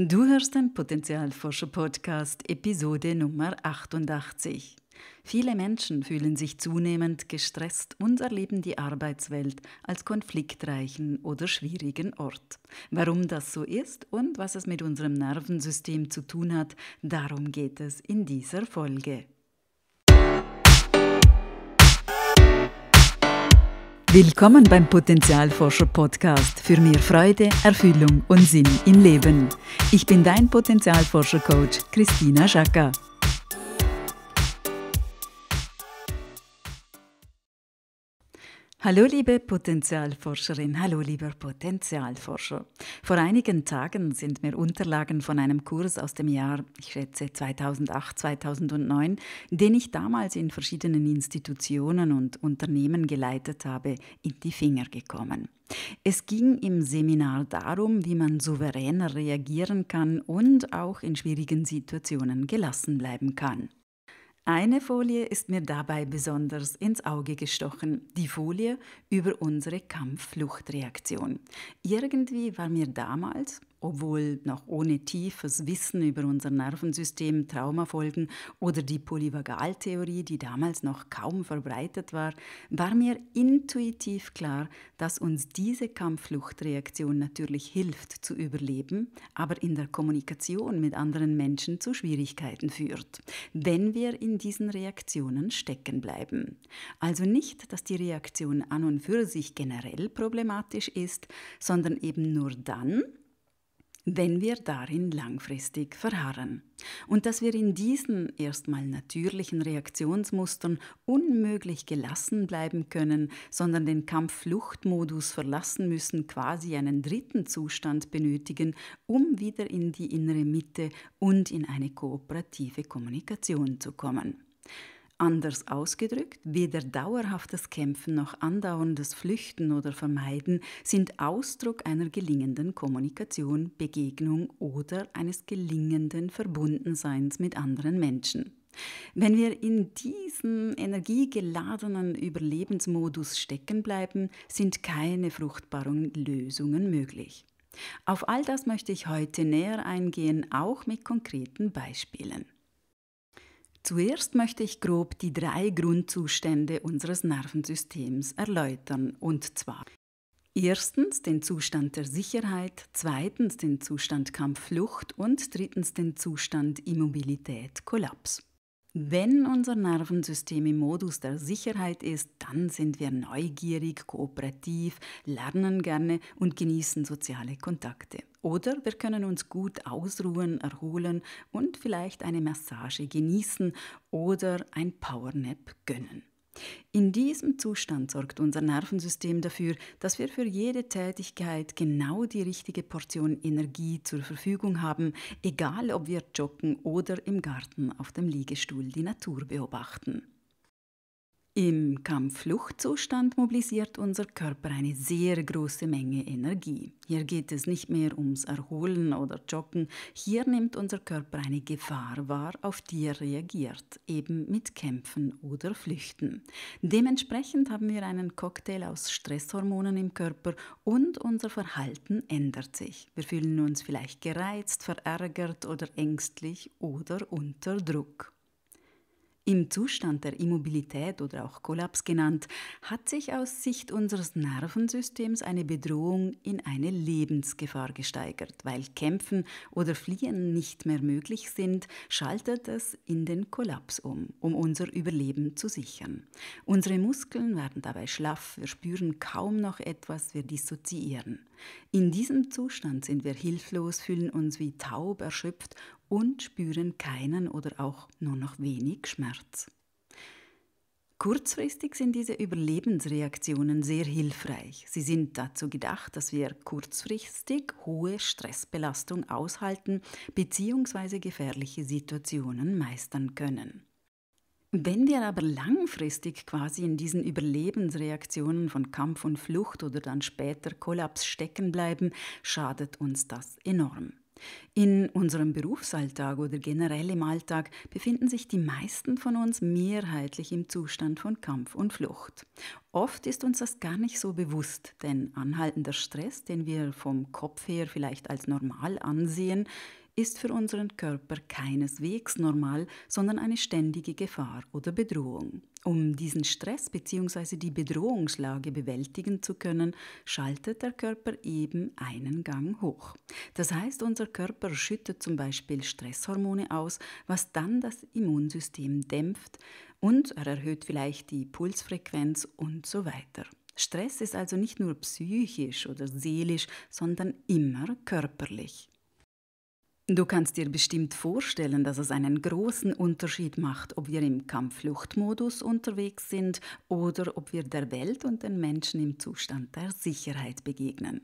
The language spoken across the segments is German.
Du hörst den Potenzialforscher-Podcast, Episode Nummer 88. Viele Menschen fühlen sich zunehmend gestresst und erleben die Arbeitswelt als konfliktreichen oder schwierigen Ort. Warum das so ist und was es mit unserem Nervensystem zu tun hat, darum geht es in dieser Folge. Willkommen beim Potenzialforscher Podcast für mehr Freude, Erfüllung und Sinn im Leben. Ich bin dein Potenzialforscher Coach Christina Schacker. Hallo liebe Potenzialforscherin, hallo lieber Potenzialforscher. Vor einigen Tagen sind mir Unterlagen von einem Kurs aus dem Jahr, ich schätze 2008, 2009, den ich damals in verschiedenen Institutionen und Unternehmen geleitet habe, in die Finger gekommen. Es ging im Seminar darum, wie man souveräner reagieren kann und auch in schwierigen Situationen gelassen bleiben kann. Eine Folie ist mir dabei besonders ins Auge gestochen, die Folie über unsere Kampffluchtreaktion. Irgendwie war mir damals, obwohl noch ohne tiefes Wissen über unser Nervensystem, Traumafolgen oder die Polyvagaltheorie, die damals noch kaum verbreitet war, war mir intuitiv klar, dass uns diese Kampffluchtreaktion natürlich hilft zu überleben, aber in der Kommunikation mit anderen Menschen zu Schwierigkeiten führt, wenn wir in diesen Reaktionen stecken bleiben. Also nicht, dass die Reaktion an und für sich generell problematisch ist, sondern eben nur dann, wenn wir darin langfristig verharren. Und dass wir in diesen erstmal natürlichen Reaktionsmustern unmöglich gelassen bleiben können, sondern den Kampf-Flucht-Modus verlassen müssen, quasi einen dritten Zustand benötigen, um wieder in die innere Mitte und in eine kooperative Kommunikation zu kommen. Anders ausgedrückt, weder dauerhaftes Kämpfen noch andauerndes Flüchten oder Vermeiden sind Ausdruck einer gelingenden Kommunikation, Begegnung oder eines gelingenden Verbundenseins mit anderen Menschen. Wenn wir in diesem energiegeladenen Überlebensmodus stecken bleiben, sind keine fruchtbaren Lösungen möglich. Auf all das möchte ich heute näher eingehen, auch mit konkreten Beispielen. Zuerst möchte ich grob die drei Grundzustände unseres Nervensystems erläutern, und zwar erstens den Zustand der Sicherheit, zweitens den Zustand Kampfflucht und drittens den Zustand Immobilität Kollaps. Wenn unser Nervensystem im Modus der Sicherheit ist, dann sind wir neugierig, kooperativ, lernen gerne und genießen soziale Kontakte. Oder wir können uns gut ausruhen, erholen und vielleicht eine Massage genießen oder ein Powernap gönnen. In diesem Zustand sorgt unser Nervensystem dafür, dass wir für jede Tätigkeit genau die richtige Portion Energie zur Verfügung haben, egal ob wir joggen oder im Garten auf dem Liegestuhl die Natur beobachten. Im Kampffluchtzustand mobilisiert unser Körper eine sehr große Menge Energie. Hier geht es nicht mehr ums Erholen oder Joggen, hier nimmt unser Körper eine Gefahr wahr, auf die er reagiert, eben mit Kämpfen oder Flüchten. Dementsprechend haben wir einen Cocktail aus Stresshormonen im Körper und unser Verhalten ändert sich. Wir fühlen uns vielleicht gereizt, verärgert oder ängstlich oder unter Druck. Im Zustand der Immobilität oder auch Kollaps genannt, hat sich aus Sicht unseres Nervensystems eine Bedrohung in eine Lebensgefahr gesteigert. Weil Kämpfen oder Fliehen nicht mehr möglich sind, schaltet es in den Kollaps um, um unser Überleben zu sichern. Unsere Muskeln werden dabei schlaff, wir spüren kaum noch etwas, wir dissoziieren. In diesem Zustand sind wir hilflos, fühlen uns wie taub erschöpft und spüren keinen oder auch nur noch wenig Schmerz. Kurzfristig sind diese Überlebensreaktionen sehr hilfreich. Sie sind dazu gedacht, dass wir kurzfristig hohe Stressbelastung aushalten bzw. gefährliche Situationen meistern können. Wenn wir aber langfristig quasi in diesen Überlebensreaktionen von Kampf und Flucht oder dann später Kollaps stecken bleiben, schadet uns das enorm. In unserem Berufsalltag oder generell im Alltag befinden sich die meisten von uns mehrheitlich im Zustand von Kampf und Flucht. Oft ist uns das gar nicht so bewusst, denn anhaltender Stress, den wir vom Kopf her vielleicht als normal ansehen, ist für unseren Körper keineswegs normal, sondern eine ständige Gefahr oder Bedrohung. Um diesen Stress bzw. die Bedrohungslage bewältigen zu können, schaltet der Körper eben einen Gang hoch. Das heißt, unser Körper schüttet zum Beispiel Stresshormone aus, was dann das Immunsystem dämpft und er erhöht vielleicht die Pulsfrequenz und so weiter. Stress ist also nicht nur psychisch oder seelisch, sondern immer körperlich. Du kannst dir bestimmt vorstellen, dass es einen großen Unterschied macht, ob wir im Kampffluchtmodus unterwegs sind oder ob wir der Welt und den Menschen im Zustand der Sicherheit begegnen.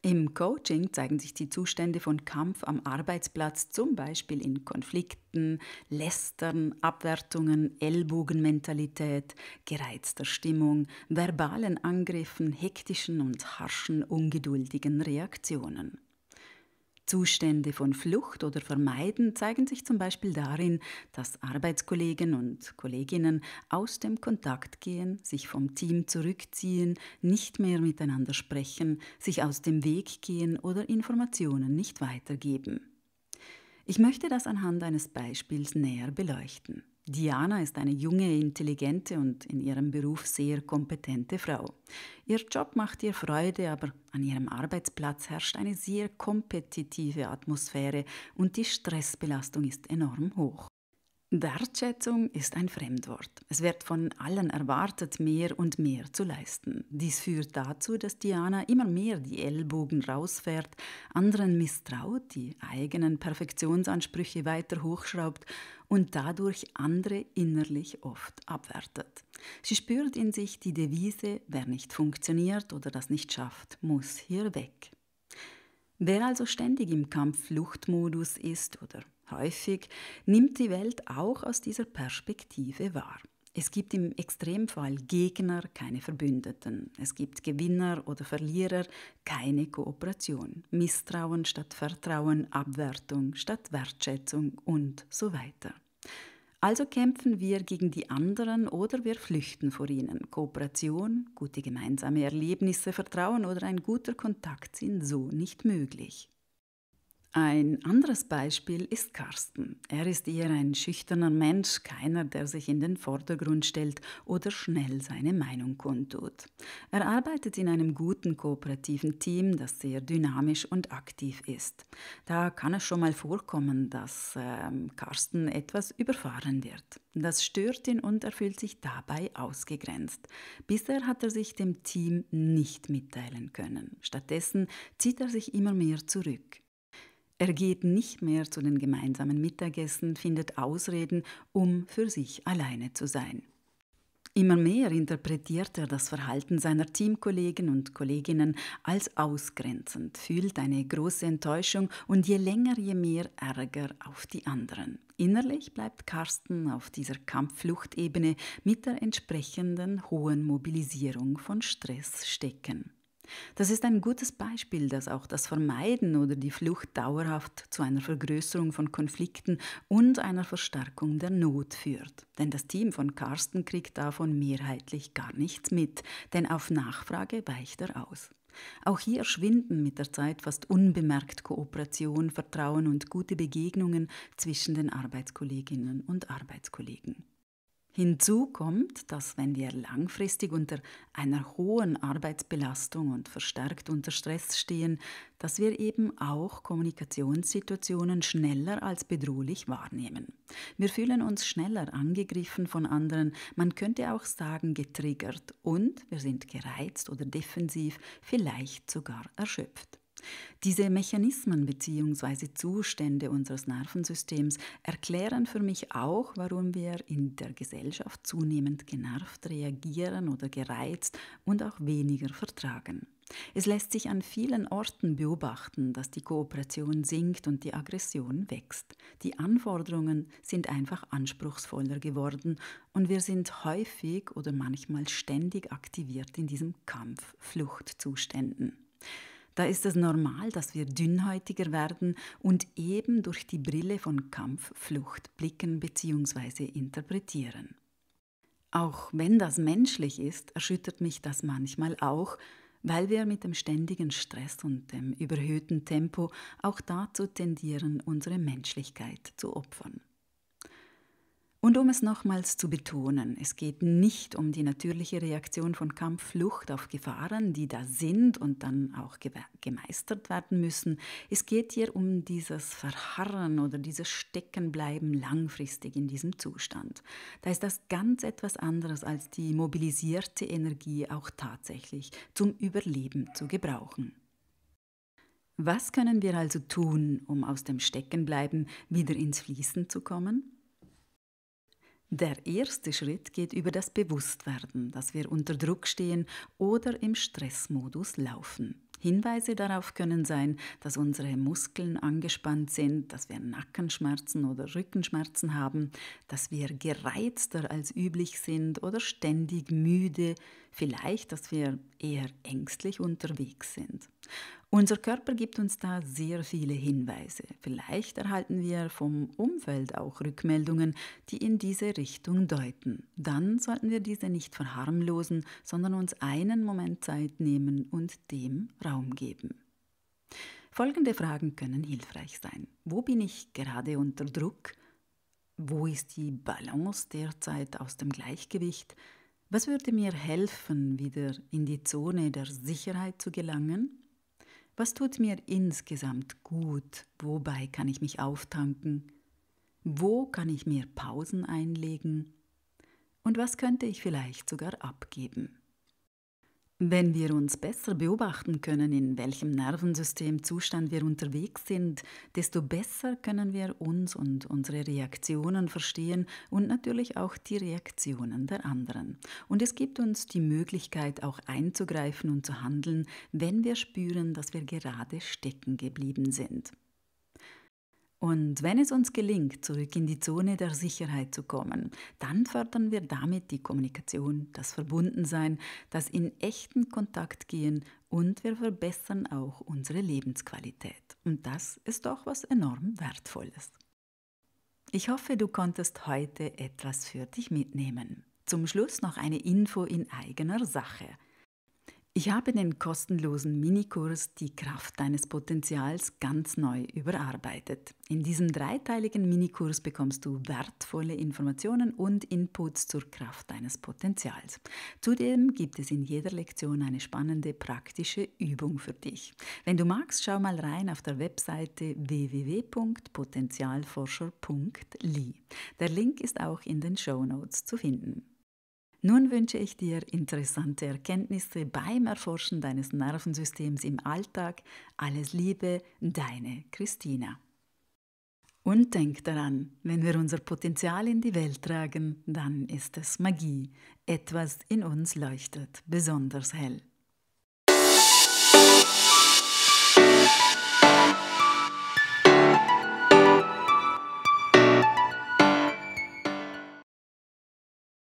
Im Coaching zeigen sich die Zustände von Kampf am Arbeitsplatz zum Beispiel in Konflikten, Lästern, Abwertungen, Ellbogenmentalität, gereizter Stimmung, verbalen Angriffen, hektischen und harschen, ungeduldigen Reaktionen. Zustände von Flucht oder Vermeiden zeigen sich zum Beispiel darin, dass Arbeitskollegen und Kolleginnen aus dem Kontakt gehen, sich vom Team zurückziehen, nicht mehr miteinander sprechen, sich aus dem Weg gehen oder Informationen nicht weitergeben. Ich möchte das anhand eines Beispiels näher beleuchten. Diana ist eine junge, intelligente und in ihrem Beruf sehr kompetente Frau. Ihr Job macht ihr Freude, aber an ihrem Arbeitsplatz herrscht eine sehr kompetitive Atmosphäre und die Stressbelastung ist enorm hoch. Wertschätzung ist ein Fremdwort. Es wird von allen erwartet, mehr und mehr zu leisten. Dies führt dazu, dass Diana immer mehr die Ellbogen rausfährt, anderen misstraut, die eigenen Perfektionsansprüche weiter hochschraubt und dadurch andere innerlich oft abwertet. Sie spürt in sich die Devise, wer nicht funktioniert oder das nicht schafft, muss hier weg. Wer also ständig im Kampf-Fluchtmodus ist oder Häufig nimmt die Welt auch aus dieser Perspektive wahr. Es gibt im Extremfall Gegner, keine Verbündeten. Es gibt Gewinner oder Verlierer, keine Kooperation. Misstrauen statt Vertrauen, Abwertung statt Wertschätzung und so weiter. Also kämpfen wir gegen die anderen oder wir flüchten vor ihnen. Kooperation, gute gemeinsame Erlebnisse, Vertrauen oder ein guter Kontakt sind so nicht möglich. Ein anderes Beispiel ist Carsten. Er ist eher ein schüchterner Mensch, keiner, der sich in den Vordergrund stellt oder schnell seine Meinung kundtut. Er arbeitet in einem guten kooperativen Team, das sehr dynamisch und aktiv ist. Da kann es schon mal vorkommen, dass äh, Carsten etwas überfahren wird. Das stört ihn und er fühlt sich dabei ausgegrenzt. Bisher hat er sich dem Team nicht mitteilen können. Stattdessen zieht er sich immer mehr zurück. Er geht nicht mehr zu den gemeinsamen Mittagessen, findet Ausreden, um für sich alleine zu sein. Immer mehr interpretiert er das Verhalten seiner Teamkollegen und Kolleginnen als ausgrenzend, fühlt eine große Enttäuschung und je länger, je mehr Ärger auf die anderen. Innerlich bleibt Carsten auf dieser Kampffluchtebene mit der entsprechenden hohen Mobilisierung von Stress stecken. Das ist ein gutes Beispiel, dass auch das Vermeiden oder die Flucht dauerhaft zu einer Vergrößerung von Konflikten und einer Verstärkung der Not führt. Denn das Team von Carsten kriegt davon mehrheitlich gar nichts mit, denn auf Nachfrage weicht er aus. Auch hier schwinden mit der Zeit fast unbemerkt Kooperation, Vertrauen und gute Begegnungen zwischen den Arbeitskolleginnen und Arbeitskollegen. Hinzu kommt, dass wenn wir langfristig unter einer hohen Arbeitsbelastung und verstärkt unter Stress stehen, dass wir eben auch Kommunikationssituationen schneller als bedrohlich wahrnehmen. Wir fühlen uns schneller angegriffen von anderen, man könnte auch sagen getriggert und wir sind gereizt oder defensiv, vielleicht sogar erschöpft. Diese Mechanismen bzw. Zustände unseres Nervensystems erklären für mich auch, warum wir in der Gesellschaft zunehmend genervt reagieren oder gereizt und auch weniger vertragen. Es lässt sich an vielen Orten beobachten, dass die Kooperation sinkt und die Aggression wächst. Die Anforderungen sind einfach anspruchsvoller geworden und wir sind häufig oder manchmal ständig aktiviert in diesem Kampf-Fluchtzuständen. zuständen da ist es normal, dass wir dünnhäutiger werden und eben durch die Brille von Kampf, Flucht blicken bzw. interpretieren. Auch wenn das menschlich ist, erschüttert mich das manchmal auch, weil wir mit dem ständigen Stress und dem überhöhten Tempo auch dazu tendieren, unsere Menschlichkeit zu opfern. Und um es nochmals zu betonen, es geht nicht um die natürliche Reaktion von Kampfflucht auf Gefahren, die da sind und dann auch gemeistert werden müssen. Es geht hier um dieses Verharren oder dieses Steckenbleiben langfristig in diesem Zustand. Da ist das ganz etwas anderes als die mobilisierte Energie auch tatsächlich zum Überleben zu gebrauchen. Was können wir also tun, um aus dem Steckenbleiben wieder ins Fließen zu kommen? Der erste Schritt geht über das Bewusstwerden, dass wir unter Druck stehen oder im Stressmodus laufen. Hinweise darauf können sein, dass unsere Muskeln angespannt sind, dass wir Nackenschmerzen oder Rückenschmerzen haben, dass wir gereizter als üblich sind oder ständig müde, vielleicht, dass wir eher ängstlich unterwegs sind. Unser Körper gibt uns da sehr viele Hinweise. Vielleicht erhalten wir vom Umfeld auch Rückmeldungen, die in diese Richtung deuten. Dann sollten wir diese nicht verharmlosen, sondern uns einen Moment Zeit nehmen und dem Raum geben. Folgende Fragen können hilfreich sein. Wo bin ich gerade unter Druck? Wo ist die Balance derzeit aus dem Gleichgewicht? Was würde mir helfen, wieder in die Zone der Sicherheit zu gelangen? Was tut mir insgesamt gut? Wobei kann ich mich auftanken? Wo kann ich mir Pausen einlegen? Und was könnte ich vielleicht sogar abgeben? Wenn wir uns besser beobachten können, in welchem Nervensystemzustand wir unterwegs sind, desto besser können wir uns und unsere Reaktionen verstehen und natürlich auch die Reaktionen der anderen. Und es gibt uns die Möglichkeit, auch einzugreifen und zu handeln, wenn wir spüren, dass wir gerade stecken geblieben sind. Und wenn es uns gelingt, zurück in die Zone der Sicherheit zu kommen, dann fördern wir damit die Kommunikation, das Verbundensein, das in echten Kontakt gehen und wir verbessern auch unsere Lebensqualität. Und das ist doch was enorm Wertvolles. Ich hoffe, du konntest heute etwas für dich mitnehmen. Zum Schluss noch eine Info in eigener Sache. Ich habe den kostenlosen Minikurs Die Kraft deines Potenzials ganz neu überarbeitet. In diesem dreiteiligen Minikurs bekommst du wertvolle Informationen und Inputs zur Kraft deines Potenzials. Zudem gibt es in jeder Lektion eine spannende praktische Übung für dich. Wenn du magst, schau mal rein auf der Webseite www.potenzialforscher.li. Der Link ist auch in den Show Notes zu finden. Nun wünsche ich dir interessante Erkenntnisse beim Erforschen deines Nervensystems im Alltag. Alles Liebe, deine Christina. Und denk daran, wenn wir unser Potenzial in die Welt tragen, dann ist es Magie. Etwas in uns leuchtet besonders hell.